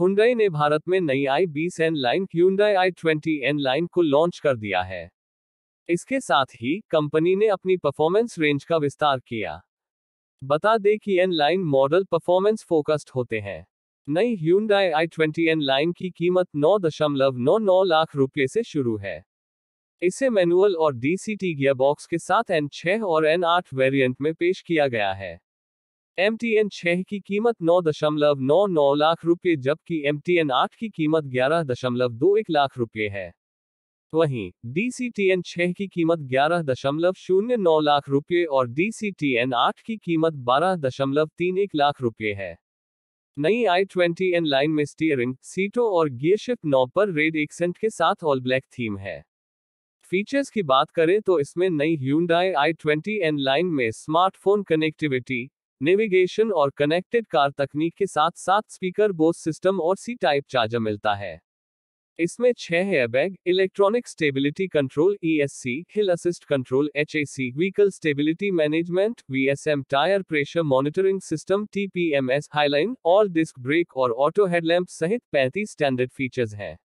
Hyundai ने भारत में नई आई बीस N line Hyundai i twenty N line को लॉन्च कर दिया है इसके साथ ही कंपनी ने अपनी परफॉर्मेंस रेंज का विस्तार किया बता दें कि N line model performance focused होते हैं नई Hyundai i twenty N line की कीमत नौ दशमलव नौ नौ लाख रुपये से शुरू है इसे मैनुअल और डीसीटी गियरबॉक्स के साथ एन छह और एन आठ वेरिएंट में पेश किया गया है एम टी एन छह की कीमत नौ दशमलव नौ नौ लाख रुपए जबकि एम टी एन आठ की कीमत ग्यारह दशमलव दो एक लाख रुपए है वहीं डी सी टी एन छह की कीमत ग्यारह दशमलव शून्य नौ लाख रुपए और डी सी टी एन आठ की कीमत बारह दशमलव तीन एक लाख रुपए है नई आई ट्वेंटी एन लाइन में स्टीयरिंग सीटों और गियरशिफ्ट नौ पर रेड एक्सेंट के साथ ऑल ब्लैक थीम है फीचर्स की बात करें तो इसमें नई Hyundai i twenty N line में स्मार्टफोन कनेक्टिविटी नेविगेशन और कनेक्टेड कार तकनीक के साथ साथ स्पीकर बोस सिस्टम और सी टाइप चार्जर मिलता है इसमें छह airbag electronic stability control C hill assist control HAC, vehicle stability management M tyre pressure monitoring system TPMS, highline और डिस्क ब्रेक और ऑटो हेडलैम्प सहित 35 स्टैंडर्ड फीचर्स हैं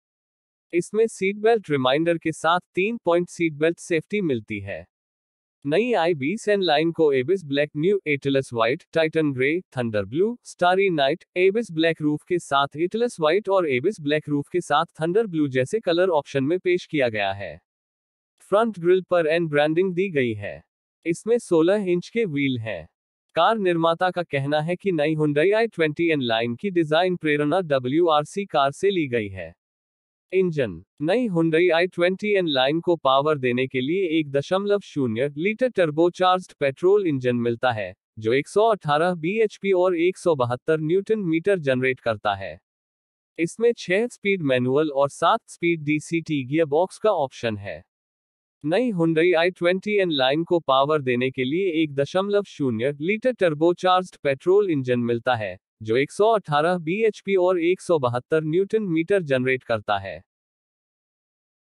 इसमें सीट बेल्ट रिमाइंडर के साथ तीन पॉइंट सीट बेल्ट सेफ्टी मिलती है नई आई बीस एन लाइन को abyss black new Atlas white Titan grey thunder blue starry night abyss black roof के साथ एटलस व्हाइट और एबिस ब्लैक रूफ के साथ थंडर ब्लू जैसे कलर ऑप्शन में पेश किया गया है फ्रंट ग्रिल पर एन ब्रांडिंग दी गई है इसमें 16 इंच के व्हील हैं कार निर्माता का कहना है कि नई Hyundai i twenty N line की डिजाइन प्रेरणा डब्ल्यू कार से ली गई है इंजन नई Hyundai i twenty N line को पावर देने के लिए एक दशमलव शून्य लीटर टर्बोचार्ज पेट्रोल इंजन मिलता है जो 118 bhp और एक न्यूटन मीटर जनरेट करता है इसमें छह स्पीड मैनुअल और सात स्पीड डीसीटी गियर बॉक्स का ऑप्शन है नई हुई आई ट्वेंटी एन लाइन को पावर देने के लिए एक दशमलव शून्य लीटर टर्बोचार्ज पेट्रोल इंजन मिलता है जो 118 बीएचपी और 172 न्यूटन मीटर जनरेट करता है